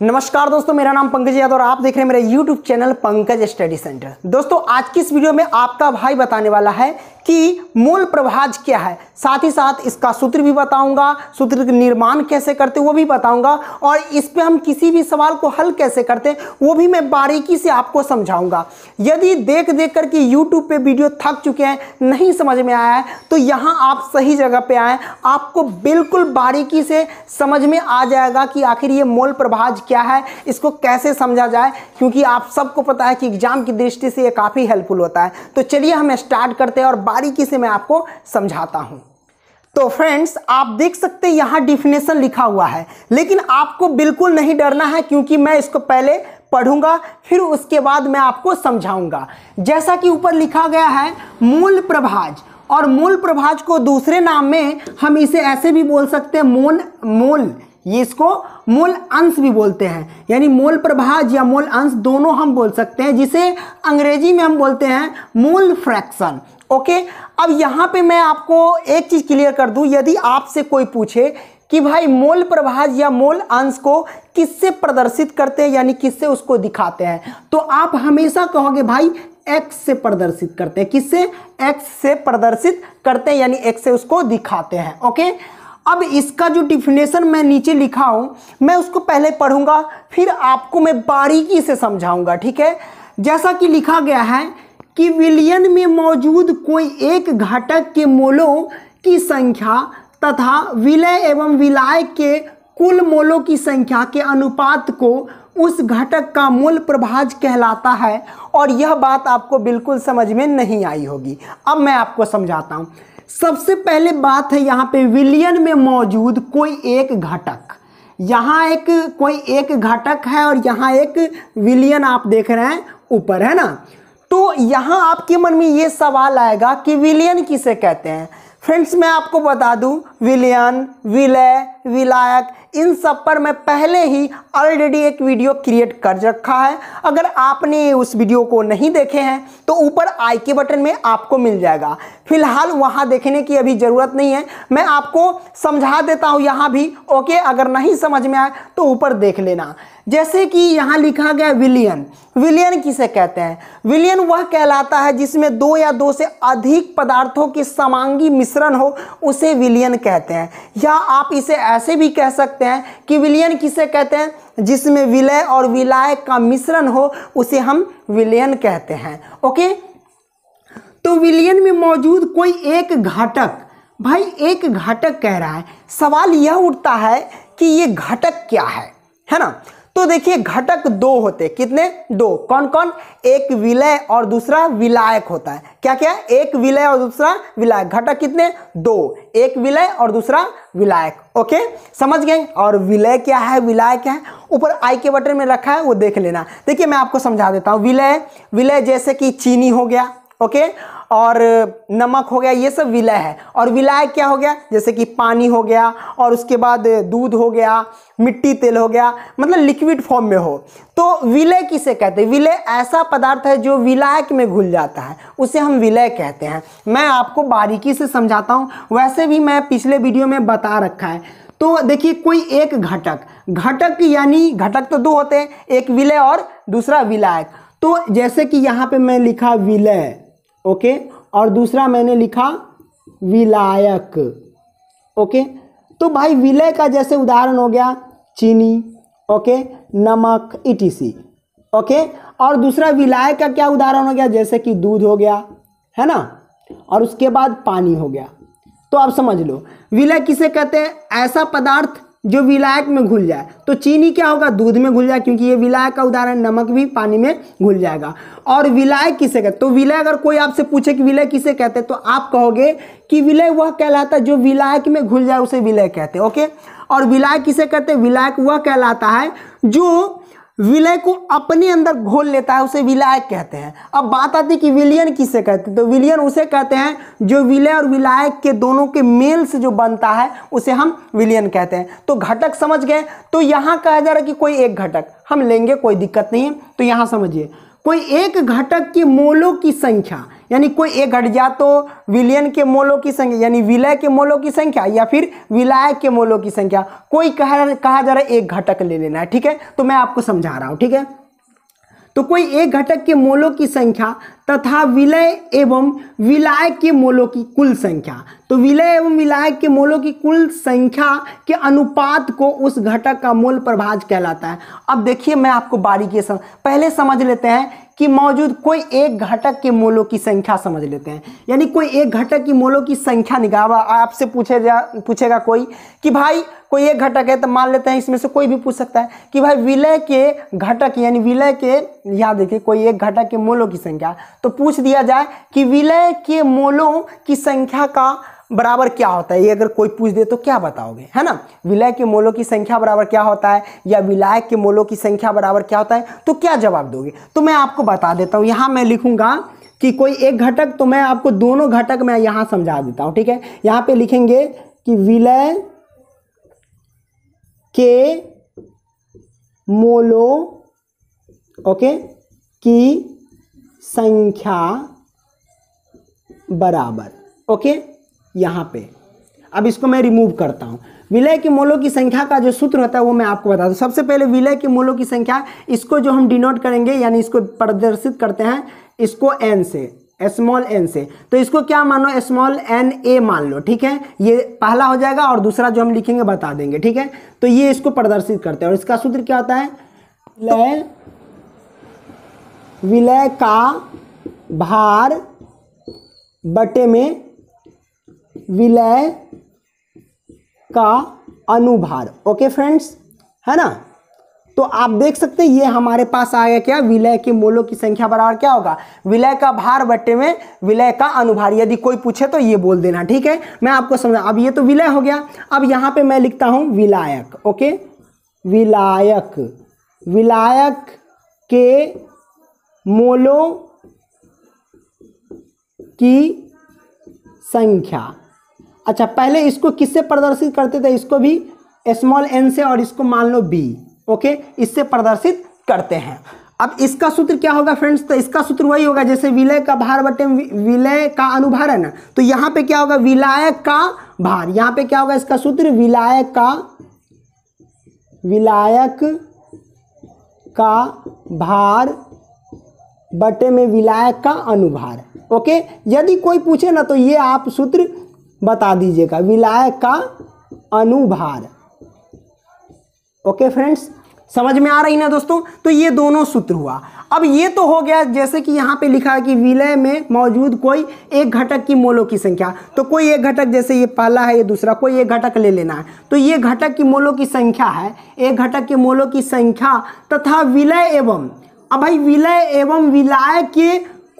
नमस्कार दोस्तों मेरा नाम पंकज यादव और आप देख रहे हैं मेरा YouTube channel Pankaj study centre दोस्तों आज की इस वीडियो में आपका भाई बताने वाला है कि मूल प्रभाज क्या है साथ ही साथ इसका सूत्र भी बताऊंगा सूत्र निर्माण कैसे करते वो भी बताऊंगा और इस पर हम किसी भी सवाल को हल कैसे करते वो भी मैं बारीकी से आपको समझाऊंगा यदि देख देख करके यूट्यूब पर वीडियो थक चुके हैं नहीं समझ में आया है तो यहाँ आप सही जगह पर आए आपको बिल्कुल बारीकी से समझ में आ जाएगा कि आखिर ये मूल प्रभाज क्या है इसको कैसे समझा जाए क्योंकि आप सबको पता है कि एग्जाम की दृष्टि से ये काफ़ी हेल्पफुल होता है तो चलिए हम स्टार्ट करते हैं और बारीकी से मैं आपको समझाता हूँ तो फ्रेंड्स आप देख सकते हैं यहाँ डिफिनेशन लिखा हुआ है लेकिन आपको बिल्कुल नहीं डरना है क्योंकि मैं इसको पहले पढ़ूंगा फिर उसके बाद मैं आपको समझाऊंगा जैसा कि ऊपर लिखा गया है मूल प्रभाज और मूल प्रभाज को दूसरे नाम में हम इसे ऐसे भी बोल सकते हैं मोन मोल ये इसको मोल अंश भी बोलते हैं यानी मोल प्रभाज या मोल अंश दोनों हम बोल सकते हैं जिसे अंग्रेजी में हम बोलते हैं मोल फ्रैक्शन ओके अब यहाँ पे मैं आपको एक चीज़ क्लियर कर दूँ यदि आपसे कोई पूछे कि भाई मोल प्रभाज या मोल अंश को किससे प्रदर्शित करते हैं यानी किससे उसको दिखाते हैं तो आप हमेशा कहोगे भाई एक्स से प्रदर्शित करते हैं किससे एक्स से प्रदर्शित करते हैं यानी एक्स से उसको दिखाते हैं ओके अब इसका जो डिफिनेशन मैं नीचे लिखा हूँ मैं उसको पहले पढ़ूंगा फिर आपको मैं बारीकी से समझाऊंगा ठीक है जैसा कि लिखा गया है कि विलियन में मौजूद कोई एक घटक के मोलों की संख्या तथा विलय एवं विलाय के कुल मोलों की संख्या के अनुपात को उस घटक का मूल प्रभाज कहलाता है और यह बात आपको बिल्कुल समझ में नहीं आई होगी अब मैं आपको समझाता हूँ सबसे पहले बात है यहाँ पे विलियन में मौजूद कोई एक घटक यहाँ एक कोई एक घटक है और यहाँ एक विलियन आप देख रहे हैं ऊपर है ना तो यहाँ आपके मन में ये सवाल आएगा कि विलियन किसे कहते हैं फ्रेंड्स मैं आपको बता दूं विलियन विलय विलायक इन सब पर मैं पहले ही ऑलरेडी एक वीडियो क्रिएट कर रखा है अगर आपने उस वीडियो को नहीं देखे हैं तो ऊपर आई के बटन में आपको मिल जाएगा फिलहाल वहाँ देखने की अभी ज़रूरत नहीं है मैं आपको समझा देता हूँ यहाँ भी ओके अगर नहीं समझ में आए तो ऊपर देख लेना जैसे कि यहाँ लिखा गया विलियन विलियन किसे कहते हैं विलियन वह कहलाता है जिसमें दो या दो से अधिक पदार्थों की समांगी मिश्रण हो उसे विलियन कहते हैं या आप इसे ऐसे भी कह सकते सकते हैं कि विलयन किसे कहते हैं जिसमें विलय और विलाय का मिश्रण हो उसे हम विलयन कहते हैं ओके तो विलयन में मौजूद कोई एक घटक भाई एक घटक कह रहा है सवाल यह उठता है कि ये घटक क्या है है ना तो देखिए घटक दो होते कितने दो कौन कौन एक विलय और दूसरा विलायक होता है क्या क्या एक विलय और दूसरा विलायक घटक कितने दो एक विलय और दूसरा विलायक ओके समझ गए और विलय क्या है विलायक क्या है ऊपर आई के बटन में रखा है वो देख लेना देखिए मैं आपको समझा देता हूँ विलय विलय जैसे कि चीनी हो गया ओके और नमक हो गया ये सब विलय है और विलय क्या हो गया जैसे कि पानी हो गया और उसके बाद दूध हो गया मिट्टी तेल हो गया मतलब लिक्विड फॉर्म में हो तो विलय किसे कहते हैं विलय ऐसा पदार्थ है जो विलायक में घुल जाता है उसे हम विलय कहते हैं मैं आपको बारीकी से समझाता हूँ वैसे भी मैं पिछले वीडियो में बता रखा है तो देखिए कोई एक घटक घटक यानी घटक तो दो होते हैं एक विलय और दूसरा विलायक तो जैसे कि यहाँ पे मैं लिखा विलय ओके और दूसरा मैंने लिखा विलायक ओके तो भाई विलय का जैसे उदाहरण हो गया चीनी ओके नमक इटीसी ओके और दूसरा विलायक का क्या उदाहरण हो गया जैसे कि दूध हो गया है ना और उसके बाद पानी हो गया तो आप समझ लो विलय किसे कहते हैं ऐसा पदार्थ जो विलायक में घुल जाए तो चीनी क्या होगा दूध में घुल जाए क्योंकि ये विलायक का उदाहरण नमक भी पानी में घुल जाएगा और विलायक किसे कहते तो विलय अगर कोई आपसे पूछे कि विलय किसे कहते हैं तो आप कहोगे कि विलय वह कहलाता है जो विलायक में घुल जाए उसे विलय कहते हैं ओके और विलायक किसे कहते हैं विलायक वह कहलाता है जो विलय को अपने अंदर घोल लेता है उसे विलायक कहते हैं अब बात आती है कि विलियन किसे कहते हैं तो विलियन उसे कहते हैं जो विलय और विलायक के दोनों के मेल से जो बनता है उसे हम विलियन कहते हैं तो घटक समझ गए तो यहाँ कहा जा रहा है कि कोई एक घटक हम लेंगे कोई दिक्कत नहीं है तो यहाँ समझिए कोई एक घटक के मोलों की संख्या यानी कोई एक घट जा तो विलयन के मोलों की संख्या यानी विलय के मोलों की संख्या या फिर विलायक के मोलों की संख्या कोई कहा कहा जा रहा है एक घटक ले लेना है ठीक है तो मैं आपको समझा रहा हूं ठीक है तो कोई एक घटक के मोलों की संख्या तथा विलय एवं विलायक के मोलों की कुल संख्या तो विलय एवं विलायक के मोलों की कुल संख्या के अनुपात को उस घटक का मोल प्रभाज कहलाता है अब देखिए मैं आपको बारीकी से पहले समझ लेते हैं कि मौजूद कोई एक घटक के मोलों की संख्या समझ लेते हैं यानी कोई एक घटक की मोलों की संख्या निकाला आपसे पूछे जा पूछेगा कोई कि भाई कोई एक घटक है तो मान लेते हैं इसमें से कोई भी पूछ सकता है कि भाई विलय के घटक यानी विलय के याद देखिए कोई एक घटक के मोलों की संख्या तो पूछ दिया जाए कि विलय के मोलों की संख्या का बराबर क्या होता है ये अगर कोई पूछ दे तो क्या बताओगे है ना विलय के मोलों की संख्या बराबर क्या होता है या विलायक के मोलों की संख्या बराबर क्या होता है तो क्या जवाब दोगे तो मैं आपको बता देता हूँ यहाँ मैं लिखूंगा कि कोई एक घटक तो मैं आपको दोनों घटक मैं यहाँ समझा देता हूँ ठीक है यहाँ पे लिखेंगे कि विलय के मोलो ओके की संख्या बराबर ओके यहाँ पे अब इसको मैं रिमूव करता हूँ विलय के मोलों की संख्या का जो सूत्र होता है वो मैं आपको बता दूँ सबसे पहले विलय के मोलों की संख्या इसको जो हम डिनोट करेंगे यानी इसको प्रदर्शित करते हैं इसको एन से स्मॉल एन से तो इसको क्या मानो स्मॉल एन ए मान लो ठीक है ये पहला हो जाएगा और दूसरा जो हम लिखेंगे बता देंगे ठीक है तो ये इसको प्रदर्शित करते हैं और इसका सूत्र क्या होता है विलय विलय का भार बटे में विलय का अनुभार ओके फ्रेंड्स है ना तो आप देख सकते हैं ये हमारे पास आ गया क्या विलय के मोलों की संख्या बराबर क्या होगा विलय का भार बट्टे में विलय का अनुभार यदि कोई पूछे तो ये बोल देना ठीक है मैं आपको समझा अब ये तो विलय हो गया अब यहां पे मैं लिखता हूं विलायक ओके विलायक विलायक के मोलों की संख्या अच्छा पहले इसको किससे प्रदर्शित करते थे इसको भी स्मॉल एन से और इसको मान लो बी ओके इससे प्रदर्शित करते हैं अब इसका सूत्र क्या होगा फ्रेंड्स तो इसका सूत्र वही होगा जैसे विलय का भार बटे विलय का अनुभार है ना तो यहाँ पे क्या होगा विलायक का भार यहाँ पे क्या होगा इसका सूत्र विलायक का विलायक का भार बटे में विलायक का अनुभार ओके यदि कोई पूछे ना तो ये आप सूत्र बता दीजिएगा विलाय का अनुभार ओके फ्रेंड्स समझ में आ रही ना दोस्तों तो ये दोनों सूत्र हुआ अब ये तो हो गया जैसे कि यहाँ पे लिखा है कि विलय में मौजूद कोई एक घटक की मोलों की संख्या तो कोई एक घटक जैसे ये पहला है ये दूसरा कोई एक घटक ले लेना है तो ये घटक की मोलों की संख्या है एक घटक के मोलों की संख्या तथा विलय एवं अब भाई विलय एवं विलाय के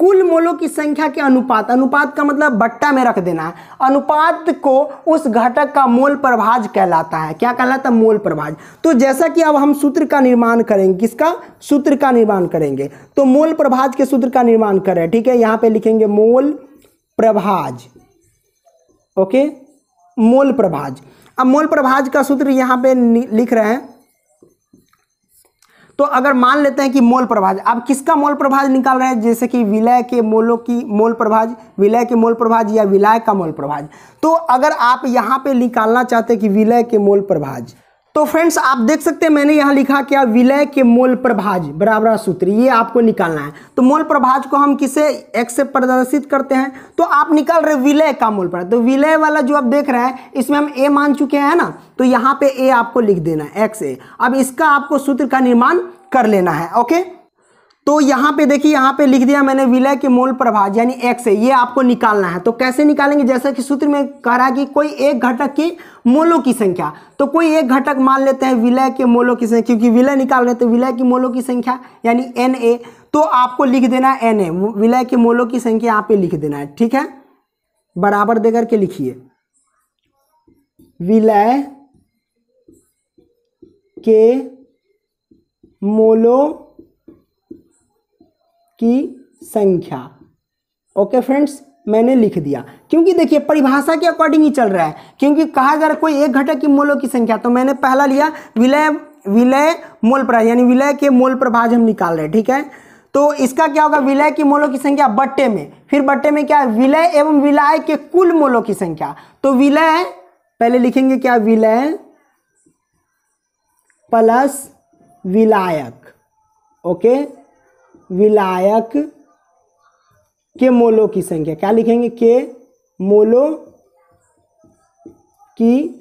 कुल मोलों की संख्या के अनुपात अनुपात का मतलब बट्टा में रख देना है अनुपात को उस घटक का मोल प्रभाज कहलाता है क्या कहलाता है मोल प्रभाज तो जैसा कि अब हम सूत्र का निर्माण करेंगे किसका सूत्र का निर्माण करेंगे तो मोल प्रभाज के सूत्र का निर्माण करें ठीक है यहाँ पे लिखेंगे मोल प्रभाज ओके मोल प्रभाज अब मोल प्रभाज का सूत्र यहाँ पे लिख रहे हैं तो अगर मान लेते हैं कि मोल प्रभाज अब किसका मोल प्रभाज निकाल रहे हैं जैसे कि विलय के मोलों की मोल प्रभाज विलय के मोल प्रभाज या विलय का मोल प्रभाज तो अगर आप यहाँ पे निकालना चाहते कि विलय के मोल प्रभाज तो फ्रेंड्स आप देख सकते हैं मैंने यहाँ लिखा क्या विलय के मोल प्रभाज बराबर सूत्र ये आपको निकालना है तो मोल प्रभाज को हम किसे एक्स से प्रदर्शित करते हैं तो आप निकाल रहे विलय का मोल प्रभाज तो विलय वाला जो आप देख रहे हैं इसमें हम ए मान चुके हैं ना तो यहाँ पे ए आपको लिख देना है एक्स ए अब इसका आपको सूत्र का निर्माण कर लेना है ओके तो यहाँ पे देखिए यहाँ पे लिख दिया मैंने विलय के मोल प्रभाव यानी एक्स है ये आपको निकालना है तो कैसे निकालेंगे जैसा कि सूत्र में कह रहा है कि कोई एक घटक की मोलों की संख्या तो कोई एक घटक मान लेते हैं विलय के मोलों की संख्या क्योंकि विलय निकाल रहे तो विलय की मोलों की संख्या यानी एन ए तो आपको लिख देना है एन ए विलय के मोलों की संख्या यहाँ पे लिख देना है ठीक है बराबर दे करके लिखिए विलय के मोलों की संख्या ओके फ्रेंड्स मैंने लिख दिया क्योंकि देखिए परिभाषा के अकॉर्डिंग ही चल रहा है क्योंकि कहा जा रहा कोई एक घटक की मोलों की संख्या तो मैंने पहला लिया विलय विलय मोल प्रभाज यानी विलय के मोल प्रभाज हम निकाल रहे हैं ठीक है तो इसका क्या होगा विलय की मोलों की संख्या बट्टे में फिर बट्टे में क्या है विलय एवं विलय के कुल मोलों की संख्या तो विलय पहले लिखेंगे क्या विलय प्लस विलायक ओके विलायक के मोलो की संख्या क्या लिखेंगे के मोलो की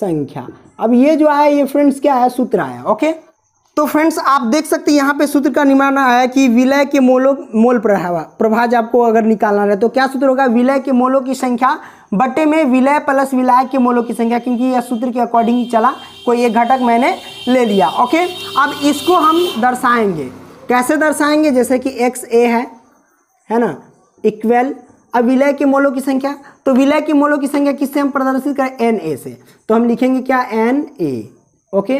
संख्या अब ये जो है ये फ्रेंड्स क्या है सूत्र आया ओके तो फ्रेंड्स आप देख सकते हैं यहाँ पे सूत्र का निर्माण है कि विलय के मोलो मोल प्रभाज आपको अगर निकालना रहे तो क्या सूत्र होगा विलय के मोलों की संख्या बटे में विलय प्लस विलय के मोलों की संख्या क्योंकि यह सूत्र के अकॉर्डिंग ही चला कोई एक घटक मैंने ले लिया ओके अब इसको हम दर्शाएंगे कैसे दर्शाएंगे जैसे कि एक्स ए है है ना इक्वल अब विलय के मोलों की संख्या तो विलय के मोलों की संख्या किससे हम प्रदर्शित करें एन ए से तो हम लिखेंगे क्या एन ए ओके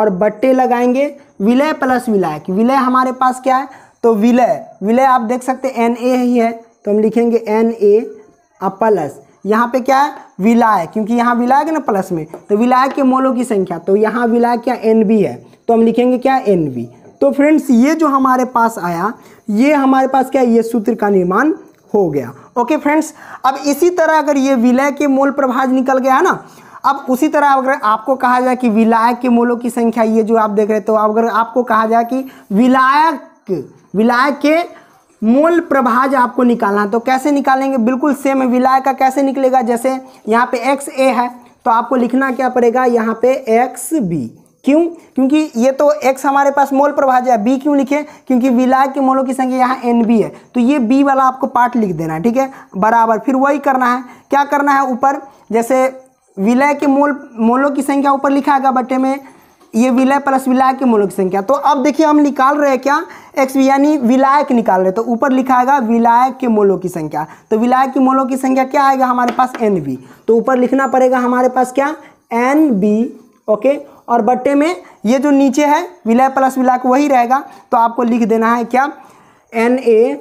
और बट्टे लगाएंगे विलय प्लस विलायक विलय हमारे पास क्या है तो विलय विलय आप देख सकते एन ए ही है तो हम लिखेंगे एन ए प्लस यहाँ पे क्या है विलायक क्योंकि यहाँ विलायक ना प्लस में तो विलायक के मोलों की संख्या तो यहाँ विलायक क्या एन बी है तो हम लिखेंगे क्या एन बी तो फ्रेंड्स ये जो हमारे पास आया ये हमारे पास क्या ये सूत्र का निर्माण हो गया ओके फ्रेंड्स अब इसी तरह अगर ये विलय के मोल प्रभाज निकल गया है ना अब उसी तरह अगर आपको कहा जाए कि विलायक के मोलों की संख्या ये जो आप देख रहे तो अगर आपको कहा जाए कि विलायक विलायक के मोल प्रभाज आपको निकालना है तो कैसे निकालेंगे बिल्कुल सेम विलाय का कैसे निकलेगा जैसे यहाँ पे एक्स ए है तो आपको लिखना क्या पड़ेगा यहाँ पे एक्स बी क्यों क्योंकि ये तो x हमारे पास मोल प्रभाज है बी क्यों लिखे क्योंकि विलायक के मोलों की संख्या यहाँ एन बी है तो ये बी वाला आपको पार्ट लिख देना है ठीक है बराबर फिर वही करना है क्या करना है ऊपर जैसे विलय के मोल मोलों की संख्या ऊपर लिखा है बटे में ये विलय प्लस विलायक के मोलों की संख्या तो अब देखिए हम निकाल रहे हैं क्या एक्स यानी विलायक निकाल रहे तो ऊपर लिखा आएगा विलायक के मोलों की संख्या तो विलायक के मोलों की संख्या क्या आएगा हमारे पास एन बी तो ऊपर लिखना पड़ेगा हमारे पास क्या एन बी ओके और बट्टे में ये जो नीचे है विलय प्लस विलाक वही रहेगा तो आपको लिख देना है क्या एन ए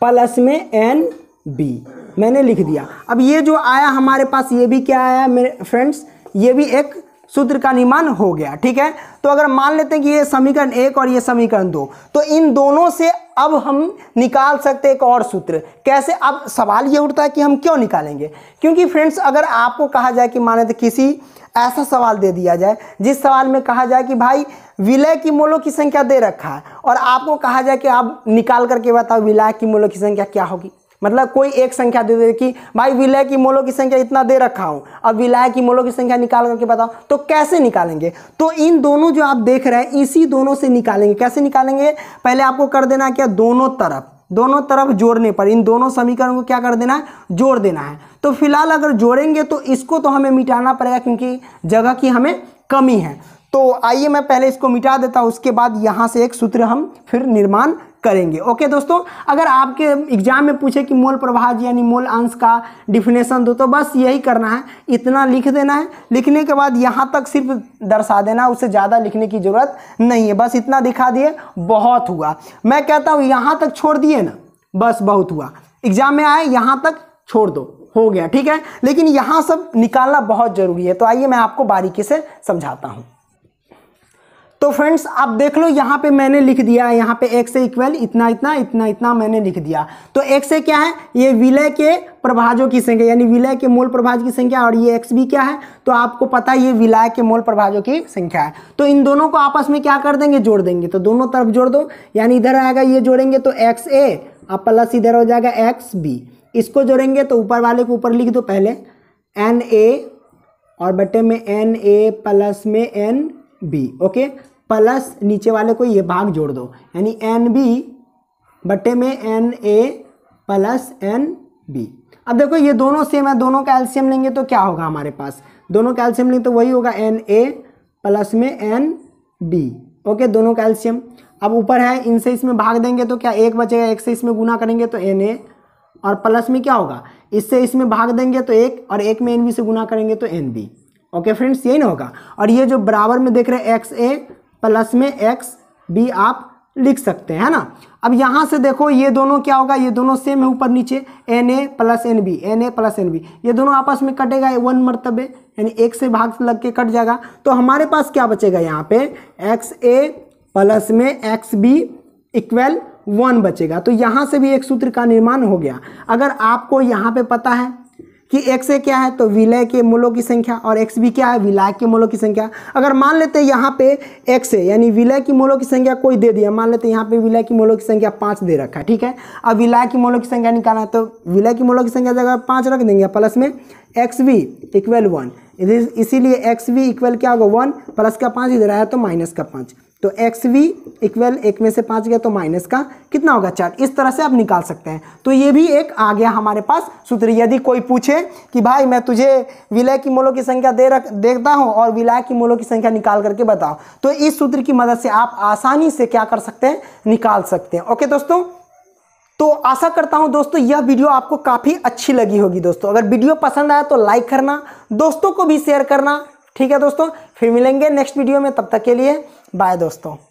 प्लस में एन बी मैंने लिख दिया अब ये जो आया हमारे पास ये भी क्या आया मेरे फ्रेंड्स ये भी एक सूत्र का निर्माण हो गया ठीक है तो अगर मान लेते हैं कि ये समीकरण एक और ये समीकरण दो तो इन दोनों से अब हम निकाल सकते एक और सूत्र कैसे अब सवाल ये उठता है कि हम क्यों निकालेंगे क्योंकि फ्रेंड्स अगर आपको कहा जाए कि माने तो किसी ऐसा सवाल दे दिया जाए जिस सवाल में कहा जाए कि भाई विलय की मूलों की संख्या दे रखा है और आपको कहा जाए कि आप निकाल करके बताओ विलय की मूलों की संख्या क्या होगी मतलब कोई एक संख्या दे दे कि भाई विलय की मोलों की संख्या इतना दे रखा हूँ अब विलय की मोलों की संख्या निकाल करके बताओ तो कैसे निकालेंगे तो इन दोनों जो आप देख रहे हैं इसी दोनों से निकालेंगे कैसे निकालेंगे पहले आपको कर देना क्या दोनों तरफ दोनों तरफ जोड़ने पर इन दोनों समीकरण को क्या कर देना है जोड़ देना है तो फिलहाल अगर जोड़ेंगे तो इसको तो हमें मिटाना पड़ेगा क्योंकि जगह की हमें कमी है तो आइए मैं पहले इसको मिटा देता हूँ उसके बाद यहाँ से एक सूत्र हम फिर निर्माण करेंगे ओके दोस्तों अगर आपके एग्जाम में पूछे कि मोल प्रभाज यानी मोल अंश का डिफिनेशन दो तो बस यही करना है इतना लिख देना है लिखने के बाद यहाँ तक सिर्फ दर्शा देना उससे ज़्यादा लिखने की ज़रूरत नहीं है बस इतना दिखा दिए बहुत हुआ मैं कहता हूँ यहाँ तक छोड़ दिए ना बस बहुत हुआ एग्जाम में आए यहाँ तक छोड़ दो हो गया ठीक है लेकिन यहाँ सब निकालना बहुत ज़रूरी है तो आइए मैं आपको बारीकी से समझाता हूँ तो फ्रेंड्स आप देख लो यहाँ पे मैंने लिख दिया यहाँ पे एक्स से इक्वल इतना इतना इतना इतना मैंने लिख दिया तो एक्स से क्या है ये विलय के प्रभाजों की संख्या यानी विलय के मूल प्रभाज की संख्या और ये एक्स भी क्या है तो आपको पता है ये विलय के मूल प्रभाजों की संख्या है तो इन दोनों को आपस में क्या कर देंगे जोड़ देंगे तो दोनों तरफ जोड़ दो यानी इधर आएगा ये जोड़ेंगे तो एक्स ए और प्लस इधर हो जाएगा एक्स बी इसको जोड़ेंगे तो ऊपर वाले को ऊपर लिख दो पहले एन ए और बटे में एन ए प्लस में एन बी ओके प्लस नीचे वाले को ये भाग जोड़ दो यानी एन बी बट्टे में N A plus N B अब देखो ये दोनों सेम है दोनों का एल्शियम लेंगे तो क्या होगा हमारे पास दोनों का एल्शियम लेंगे तो वही होगा एन ए प्लस में एन बी ओके दोनों का एल्शियम अब ऊपर है इनसे इसमें भाग देंगे तो क्या एक बचेगा एक से इसमें गुना करेंगे तो एन ए और प्लस में क्या होगा इससे इसमें भाग देंगे तो एक और एक में एन बी से गुना करेंगे तो एन बी ओके फ्रेंड्स यही ना होगा और ये जो बराबर में देख रहे हैं एक्स ए प्लस में एक्स बी आप लिख सकते हैं है ना अब यहाँ से देखो ये दोनों क्या होगा ये दोनों सेम है ऊपर नीचे N A plus N B N A plus N B ये दोनों आपस में कटेगा वन मरतबे यानी एक से भाग लग के कट जाएगा तो हमारे पास क्या बचेगा यहाँ पे एक्स ए प्लस में एक्स बी इक्वल वन बचेगा तो यहाँ से भी एक सूत्र का निर्माण हो गया अगर आपको यहाँ पे पता है कि एक्स ए क्या है तो विलय के मूलों की संख्या और एक्स भी क्या है विलय के मूलों की संख्या अगर मान लेते हैं यहाँ पे एक्स ए यानी विलय की मूलों की संख्या कोई दे दिया मान लेते हैं यहाँ पे विलय की मूलों की संख्या पाँच दे रखा है ठीक है अब विलय की मूलों की संख्या निकालना है तो विलय की मूलों की संख्या जगह पाँच रख देंगे प्लस में एक्स वी इक्वल वन इसीलिए एक्स वी इक्वल क्या होगा वन प्लस का पाँच इधर आया तो माइनस का पाँच तो एक्स वी इक्वल एक में से पाँच गया तो माइनस का कितना होगा चार इस तरह से आप निकाल सकते हैं तो ये भी एक आ गया हमारे पास सूत्र यदि कोई पूछे कि भाई मैं तुझे विलय की मूलों की संख्या दे रख देखता हूँ और विलय की मूलों की संख्या निकाल करके बताओ तो इस सूत्र की मदद से आप आसानी से क्या कर सकते हैं निकाल सकते हैं ओके दोस्तों तो आशा करता हूँ दोस्तों यह वीडियो आपको काफ़ी अच्छी लगी होगी दोस्तों अगर वीडियो पसंद आया तो लाइक करना दोस्तों को भी शेयर करना ठीक है दोस्तों फिर मिलेंगे नेक्स्ट वीडियो में तब तक के लिए बाय दोस्तों